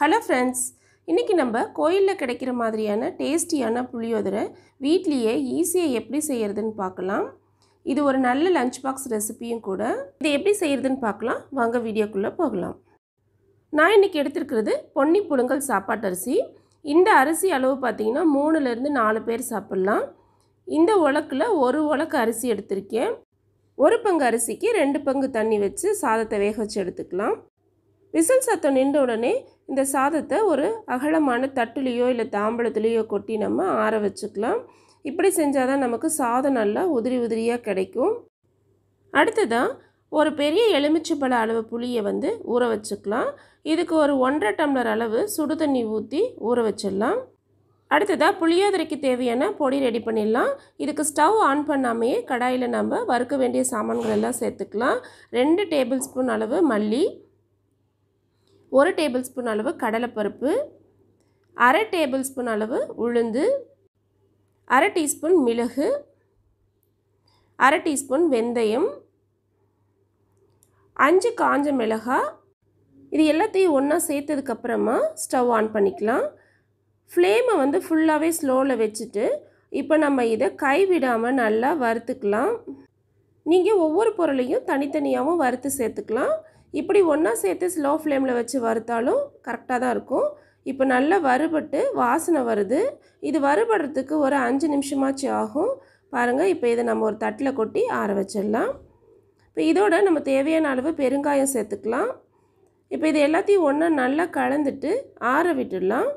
hello friends இன்றைக்கி நம்ம கோயிலில் கிடைக்கிற மாதிரியான டேஸ்டியான புளியோதரை வீட்லேயே ஈஸியாக எப்படி செய்கிறதுன்னு பார்க்கலாம் இது ஒரு நல்ல லஞ்ச் பாக்ஸ் ரெசிப்பியும் கூட இதை எப்படி செய்கிறதுன்னு பார்க்கலாம் வாங்க வீடியோக்குள்ளே போகலாம் நான் இன்றைக்கி எடுத்துருக்கிறது பொன்னி புழுங்கல் சாப்பாட்டு அரிசி இந்த அரிசி அளவு பார்த்திங்கன்னா மூணுலேருந்து நாலு பேர் சாப்பிட்லாம் இந்த உலக்கில் ஒரு உலக்கு அரிசி எடுத்திருக்கேன் ஒரு பங்கு அரிசிக்கு ரெண்டு பங்கு தண்ணி வச்சு சாதத்தை வேக வச்சு எடுத்துக்கலாம் விசில் சத்தம் நின்ற உடனே இந்த சாதத்தை ஒரு அகலமான தட்டுலேயோ இல்லை தாம்பளத்துலேயோ கொட்டி நம்ம ஆற வச்சுக்கலாம் இப்படி செஞ்சால் தான் நமக்கு சாதம் நல்லா உதிரி உதிரியாக கிடைக்கும் அடுத்ததான் ஒரு பெரிய எலுமிச்சைப்பழ அளவு புளியை வந்து ஊற வச்சுக்கலாம் இதுக்கு ஒரு ஒன்றரை டம்ளர் அளவு சுடு தண்ணி ஊற்றி ஊற வச்சிடலாம் அடுத்ததாக புளியோதரைக்கு தேவையான பொடி ரெடி பண்ணிடலாம் இதுக்கு ஸ்டவ் ஆன் பண்ணாமையே கடாயில் நம்ம வறுக்க வேண்டிய சாமான்கள் எல்லாம் சேர்த்துக்கலாம் ரெண்டு டேபிள் ஸ்பூன் அளவு மல்லி ஒரு டேபிள் ஸ்பூன் அளவு கடலைப்பருப்பு அரை டேபிள் ஸ்பூன் அளவு உளுந்து அரை டீஸ்பூன் மிளகு அரை டீஸ்பூன் வெந்தயம் அஞ்சு காஞ்ச மிளகாய் இது எல்லாத்தையும் ஒன்றா சேர்த்ததுக்கப்புறமா ஸ்டவ் ஆன் பண்ணிக்கலாம் ஃப்ளேமை வந்து ஃபுல்லாகவே ஸ்லோவில் வச்சுட்டு இப்போ நம்ம இதை கைவிடாமல் நல்லா வறுத்துக்கலாம் நீங்கள் ஒவ்வொரு பொருளையும் தனித்தனியாகவும் வறுத்து சேர்த்துக்கலாம் இப்படி ஒன்றா சேர்த்து ஸ்லோ ஃப்ளேமில் வச்சு வறுத்தாலும் கரெக்டாக தான் இருக்கும் இப்போ நல்லா வறுபட்டு வாசனை வருது இது வறுபடுறதுக்கு ஒரு அஞ்சு நிமிஷமாச்சு ஆகும் பாருங்கள் இப்போ இதை நம்ம ஒரு தட்டில் கொட்டி ஆற வச்சிடலாம் இப்போ இதோட நம்ம தேவையான அளவு பெருங்காயம் சேர்த்துக்கலாம் இப்போ இது எல்லாத்தையும் ஒன்றா நல்லா கலந்துட்டு ஆற விட்டுடலாம்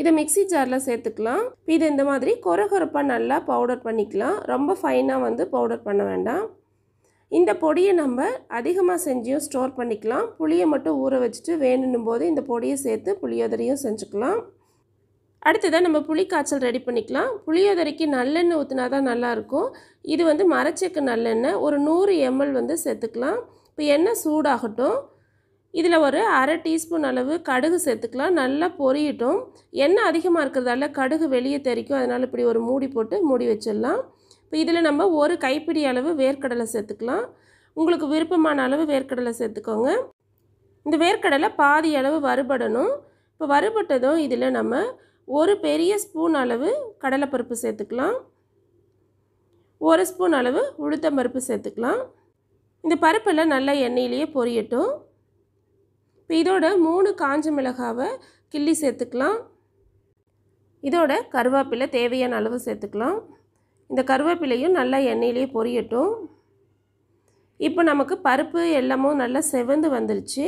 இதை மிக்சி ஜாரில் சேர்த்துக்கலாம் இப்போ இது இந்த மாதிரி கொரகொரப்பாக நல்லா பவுடர் பண்ணிக்கலாம் ரொம்ப ஃபைனாக வந்து பவுடர் பண்ண வேண்டாம் இந்த பொடியை நம்ம அதிகமாக செஞ்சியும் ஸ்டோர் பண்ணிக்கலாம் புளியை மட்டும் ஊற வச்சுட்டு வேணும் போது இந்த பொடியை சேர்த்து புளியோதரையும் செஞ்சுக்கலாம் அடுத்ததாக நம்ம புளி காய்ச்சல் ரெடி பண்ணிக்கலாம் புளியோதரைக்கு நல்லெண்ணெய் ஊற்றினா தான் நல்லாயிருக்கும் இது வந்து மரச்சக்கு நல்லெண்ணெய் ஒரு நூறு எம்எல் வந்து சேர்த்துக்கலாம் இப்போ எண்ணெய் சூடாகட்டும் இதில் ஒரு அரை டீஸ்பூன் அளவு கடுகு சேர்த்துக்கலாம் நல்லா பொரியட்டும் எண்ணெய் அதிகமாக இருக்கிறதால கடுகு வெளியே தெரிக்கும் அதனால் இப்படி ஒரு மூடி போட்டு மூடி வச்சிடலாம் இப்போ இதில் நம்ம ஒரு கைப்பிடி அளவு வேர்க்கடலை சேர்த்துக்கலாம் உங்களுக்கு விருப்பமான அளவு வேர்க்கடலை சேர்த்துக்கோங்க இந்த வேர்க்கடலை பாதி அளவு வறுபடணும் இப்போ வறுபட்டதும் இதில் நம்ம ஒரு பெரிய ஸ்பூன் அளவு கடலைப்பருப்பு சேர்த்துக்கலாம் ஒரு ஸ்பூன் அளவு உளுத்தம் பருப்பு சேர்த்துக்கலாம் இந்த பருப்பில் நல்லா எண்ணெயிலேயே பொரியட்டும் இப்போ இதோட மூணு காஞ்ச மிளகாவை கிள்ளி சேர்த்துக்கலாம் இதோட கருவேப்பிலை தேவையான அளவு சேர்த்துக்கலாம் இந்த கருவேப்பிலையும் நல்லா எண்ணெயிலே பொரியட்டும் இப்போ நமக்கு பருப்பு எல்லாமும் நல்லா செவந்து வந்துருச்சு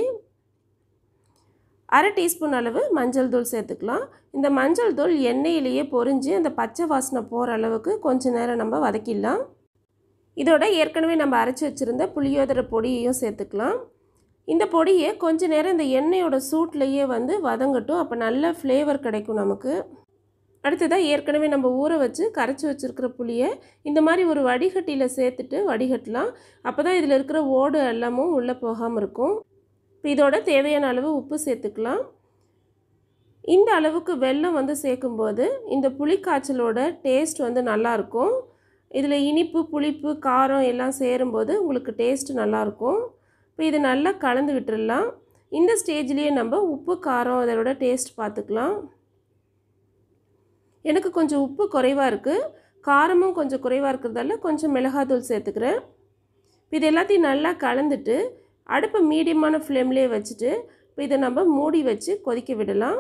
அரை டீஸ்பூன் அளவு மஞ்சள் தூள் சேர்த்துக்கலாம் இந்த மஞ்சள் தூள் எண்ணெயிலேயே பொரிஞ்சு அந்த பச்சை வாசனை போகிற அளவுக்கு கொஞ்சம் நேரம் நம்ம வதக்கிடலாம் இதோட ஏற்கனவே நம்ம அரைச்சி வச்சுருந்த புளியோதரை பொடியையும் சேர்த்துக்கலாம் இந்த பொடியை கொஞ்சம் நேரம் இந்த எண்ணெயோட சூட்லேயே வந்து வதங்கட்டும் அப்போ நல்ல ஃப்ளேவர் கிடைக்கும் நமக்கு அடுத்ததாக ஏற்கனவே நம்ம ஊற வச்சு கரைச்சி வச்சுருக்கிற புளியை இந்த மாதிரி ஒரு வடிகட்டியில் சேர்த்துட்டு வடிகட்டலாம் அப்போ தான் இதில் இருக்கிற ஓடு எல்லாமும் உள்ளே போகாமல் இருக்கும் இப்போ இதோட தேவையான அளவு உப்பு சேர்த்துக்கலாம் இந்த அளவுக்கு வெல்லம் வந்து சேர்க்கும்போது இந்த புளிக்காய்ச்சலோட டேஸ்ட் வந்து நல்லாயிருக்கும் இதில் இனிப்பு புளிப்பு காரம் எல்லாம் சேரும்போது உங்களுக்கு டேஸ்ட் நல்லாயிருக்கும் இப்போ இது நல்லா கலந்து விட்டுடலாம் இந்த ஸ்டேஜ்லேயே நம்ம உப்பு காரம் அதோட டேஸ்ட் பார்த்துக்கலாம் எனக்கு கொஞ்சம் உப்பு குறைவாக இருக்குது காரமும் கொஞ்சம் குறைவாக இருக்கிறதால கொஞ்சம் மிளகாத்தூள் சேர்த்துக்கிறேன் இது எல்லாத்தையும் நல்லா கலந்துட்டு அடுப்பை மீடியமான ஃப்ளேம்லேயே வச்சுட்டு இப்போ இதை நம்ம மூடி வச்சு கொதிக்க விடலாம்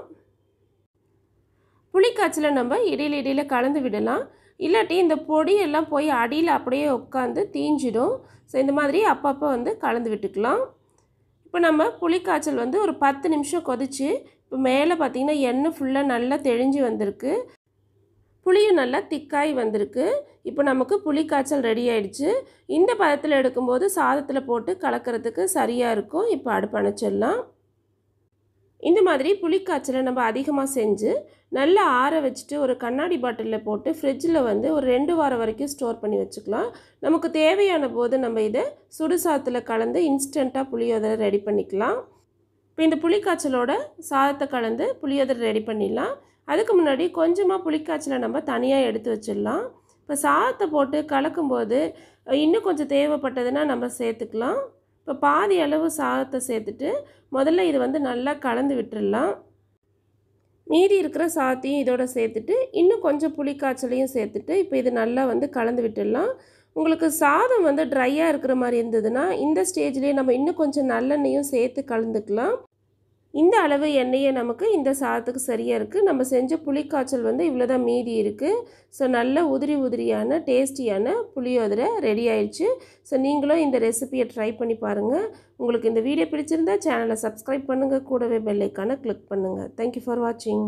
புளிக்காய்ச்சலை நம்ம இடையில இடையில் கலந்து விடலாம் இல்லாட்டி இந்த பொடியெல்லாம் போய் அடியில் அப்படியே உட்காந்து தீஞ்சிடும் ஸோ இந்த மாதிரி அப்பப்போ வந்து கலந்து விட்டுக்கலாம் இப்போ நம்ம புளிக்காய்ச்சல் வந்து ஒரு பத்து நிமிஷம் கொதித்து இப்போ மேலே பார்த்திங்கன்னா எண்ணெய் ஃபுல்லாக நல்லா தெளிஞ்சு வந்திருக்கு புளியும் நல்லா திக்காய் வந்திருக்கு இப்போ நமக்கு புளி காய்ச்சல் ரெடி ஆயிடுச்சு இந்த பதத்தில் எடுக்கும்போது சாதத்தில் போட்டு கலக்கிறதுக்கு சரியாக இருக்கும் இப்போ அடுப்பு அணைச்சிடலாம் இந்த மாதிரி புளிக்காய்ச்சலை நம்ம அதிகமாக செஞ்சு நல்லா ஆற வச்சுட்டு ஒரு கண்ணாடி பாட்டிலில் போட்டு ஃப்ரிட்ஜில் வந்து ஒரு ரெண்டு வாரம் வரைக்கும் ஸ்டோர் பண்ணி வச்சுக்கலாம் நமக்கு தேவையான போது நம்ம இதை சுடுசாதத்தில் கலந்து இன்ஸ்டண்ட்டாக புளியோதரை ரெடி பண்ணிக்கலாம் இப்போ இந்த புளிக்காய்ச்சலோட சாதத்தை கலந்து புளியோதரை ரெடி பண்ணிடலாம் அதுக்கு முன்னாடி கொஞ்சமாக புளிக்காய்ச்சலை நம்ம தனியாக எடுத்து வச்சிடலாம் இப்போ சாதத்தை போட்டு கலக்கும்போது இன்னும் கொஞ்சம் தேவைப்பட்டதுன்னா நம்ம சேர்த்துக்கலாம் இப்போ பாதி அளவு சாதத்தை சேர்த்துட்டு முதல்ல இது வந்து நல்லா கலந்து விட்டுடலாம் மீதி இருக்கிற சாத்தையும் இதோட சேர்த்துட்டு இன்னும் கொஞ்சம் புளிக்காய்ச்சலையும் சேர்த்துட்டு இப்போ இது நல்லா வந்து கலந்து விட்டுடலாம் உங்களுக்கு சாதம் வந்து ட்ரையாக இருக்கிற மாதிரி இருந்ததுன்னா இந்த ஸ்டேஜ்லேயே நம்ம இன்னும் கொஞ்சம் நல்லெண்ணையும் சேர்த்து கலந்துக்கலாம் இந்த அளவு எண்ணெயை நமக்கு இந்த சாதத்துக்கு சரியாக இருக்குது நம்ம செஞ்ச புளிக்காய்ச்சல் வந்து இவ்வளோ தான் மீதி இருக்குது ஸோ நல்ல உதிரி உதிரியான டேஸ்டியான புளியோதரை ரெடி ஆயிடுச்சு ஸோ நீங்களும் இந்த ரெசிபியை ட்ரை பண்ணி பாருங்கள் உங்களுக்கு இந்த வீடியோ பிடிச்சிருந்தா சேனலை சப்ஸ்கிரைப் பண்ணுங்கள் கூடவே பெல்லைக்கான கிளிக் பண்ணுங்கள் தேங்க்யூ ஃபார் வாட்சிங்